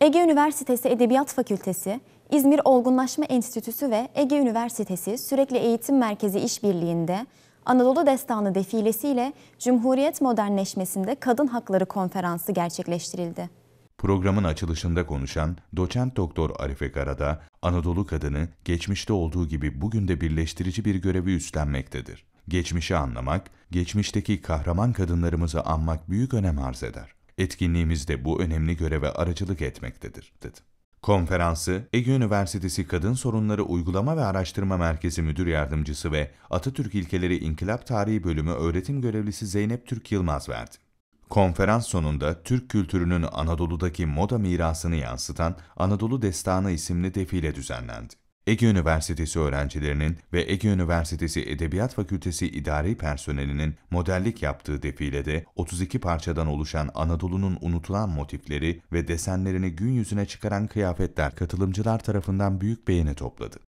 Ege Üniversitesi Edebiyat Fakültesi, İzmir Olgunlaşma Enstitüsü ve Ege Üniversitesi Sürekli Eğitim Merkezi işbirliğinde Anadolu Destanı Defilesi ile Cumhuriyet modernleşmesinde Kadın Hakları Konferansı gerçekleştirildi. Programın açılışında konuşan doçent doktor Arife Karada, Anadolu kadını geçmişte olduğu gibi bugün de birleştirici bir görevi üstlenmektedir. Geçmişi anlamak, geçmişteki kahraman kadınlarımızı anmak büyük önem arz eder etkinliğimizde bu önemli göreve aracılık etmektedir, dedi. Konferansı, Ege Üniversitesi Kadın Sorunları Uygulama ve Araştırma Merkezi Müdür Yardımcısı ve Atatürk İlkeleri İnkılap Tarihi Bölümü öğretim görevlisi Zeynep Türk Yılmaz verdi. Konferans sonunda Türk kültürünün Anadolu'daki moda mirasını yansıtan Anadolu Destanı isimli defile düzenlendi. Ege Üniversitesi öğrencilerinin ve Ege Üniversitesi Edebiyat Fakültesi idari personelinin modellik yaptığı defilede 32 parçadan oluşan Anadolu'nun unutulan motifleri ve desenlerini gün yüzüne çıkaran kıyafetler katılımcılar tarafından büyük beğeni topladı.